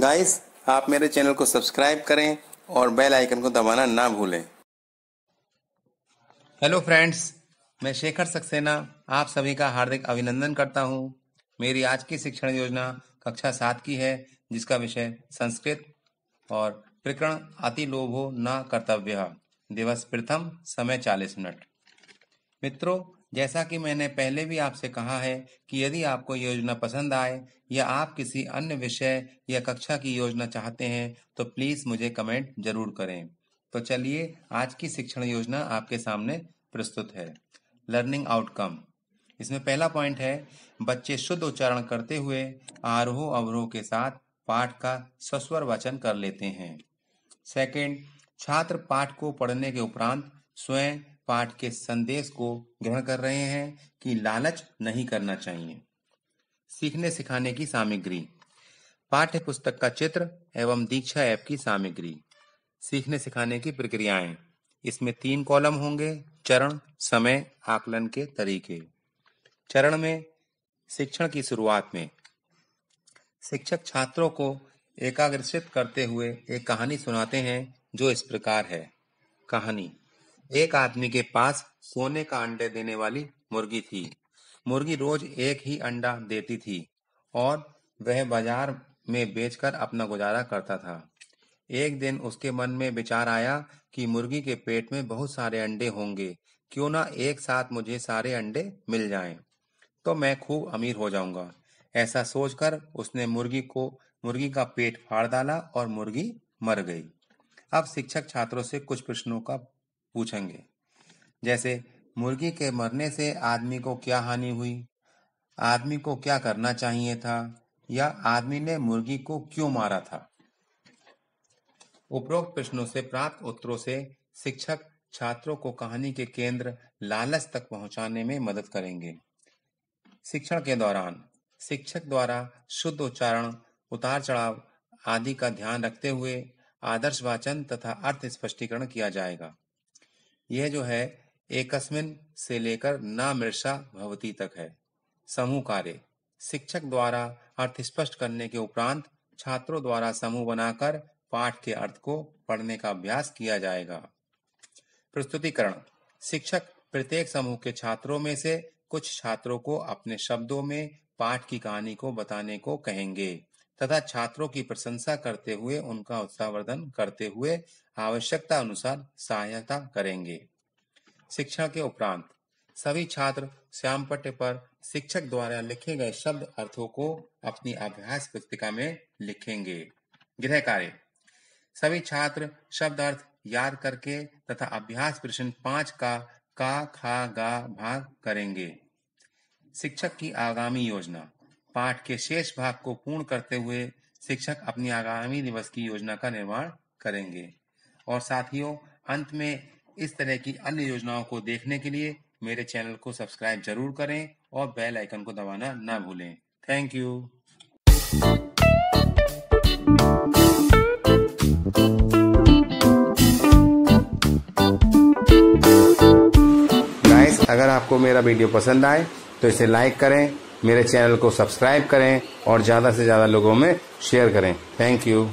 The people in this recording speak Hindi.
गाइस आप मेरे चैनल को सब्सक्राइब करें और बेल आइकन को दबाना ना भूलें हेलो फ्रेंड्स मैं शेखर सक्सेना आप सभी का हार्दिक अभिनंदन करता हूं मेरी आज की शिक्षण योजना कक्षा सात की है जिसका विषय संस्कृत और प्रकरण अति लोभो न कर्तव्य दिवस प्रथम समय चालीस मिनट मित्रों जैसा कि मैंने पहले भी आपसे कहा है कि यदि आपको योजना पसंद आए या आप किसी अन्य विषय या कक्षा की योजना चाहते हैं तो प्लीज मुझे कमेंट जरूर करें तो चलिए आज की शिक्षण योजना आपके सामने प्रस्तुत है लर्निंग आउटकम इसमें पहला पॉइंट है बच्चे शुद्ध उच्चारण करते हुए आरोह अवरोह के साथ पाठ का सस्वर वचन कर लेते हैं सेकंड छात्र पाठ को पढ़ने के उपरांत स्वयं पाठ के संदेश को ग्रहण कर रहे हैं कि लालच नहीं करना चाहिए सीखने सिखाने की सामग्री पाठ्य पुस्तक का चित्र एवं दीक्षा ऐप की सामग्री सीखने सिखाने की प्रक्रियाएं इसमें तीन कॉलम होंगे चरण समय आकलन के तरीके चरण में शिक्षण की शुरुआत में शिक्षक छात्रों को एकाग्रसित करते हुए एक कहानी सुनाते हैं जो इस प्रकार है कहानी एक आदमी के पास सोने का अंडे देने वाली मुर्गी थी मुर्गी रोज एक ही अंडा देती थी और वह बाजार में बेचकर अपना गुजारा करता था एक दिन उसके मन में विचार आया कि मुर्गी के पेट में बहुत सारे अंडे होंगे क्यों ना एक साथ मुझे सारे अंडे मिल जाएं तो मैं खूब अमीर हो जाऊंगा ऐसा सोचकर उसने मुर्गी को मुर्गी का पेट फाड़ डाला और मुर्गी मर गई अब शिक्षक छात्रों से कुछ प्रश्नों का पूछेंगे जैसे मुर्गी के मरने से आदमी को क्या हानि हुई आदमी को क्या करना चाहिए था या आदमी ने मुर्गी को क्यों मारा था उपरोक्त प्रश्नों से प्राप्त उत्तरों से शिक्षक छात्रों को कहानी के केंद्र लालच तक पहुंचाने में मदद करेंगे शिक्षण के दौरान शिक्षक द्वारा शुद्ध उच्चारण उतार चढ़ाव आदि का ध्यान रखते हुए आदर्श वाचन तथा अर्थ स्पष्टीकरण किया जाएगा यह जो है एकस्मिन से लेकर ना भवती तक है समूह कार्य शिक्षक द्वारा अर्थ स्पष्ट करने के उपरांत छात्रों द्वारा समूह बनाकर पाठ के अर्थ को पढ़ने का अभ्यास किया जाएगा प्रस्तुतिकरण शिक्षक प्रत्येक समूह के छात्रों में से कुछ छात्रों को अपने शब्दों में पाठ की कहानी को बताने को कहेंगे तथा छात्रों की प्रशंसा करते हुए उनका उत्साहवर्धन करते हुए आवश्यकता अनुसार सहायता करेंगे शिक्षण के उपरांत सभी छात्र श्याम पट्ट पर शिक्षक द्वारा लिखे गए शब्द अर्थों को अपनी अभ्यास पुस्तिका में लिखेंगे गृह कार्य सभी छात्र शब्द अर्थ याद करके तथा अभ्यास प्रश्न पांच का का खा गा भाग करेंगे शिक्षक की आगामी योजना पाठ के शेष भाग को पूर्ण करते हुए शिक्षक अपनी आगामी दिवस की योजना का निर्माण करेंगे और साथियों अंत में इस तरह की अन्य योजनाओं को देखने के लिए मेरे चैनल को सब्सक्राइब जरूर करें और बेल आइकन को दबाना ना भूलें थैंक यू अगर आपको मेरा वीडियो पसंद आए तो इसे लाइक करें मेरे चैनल को सब्सक्राइब करें और ज़्यादा से ज़्यादा लोगों में शेयर करें थैंक यू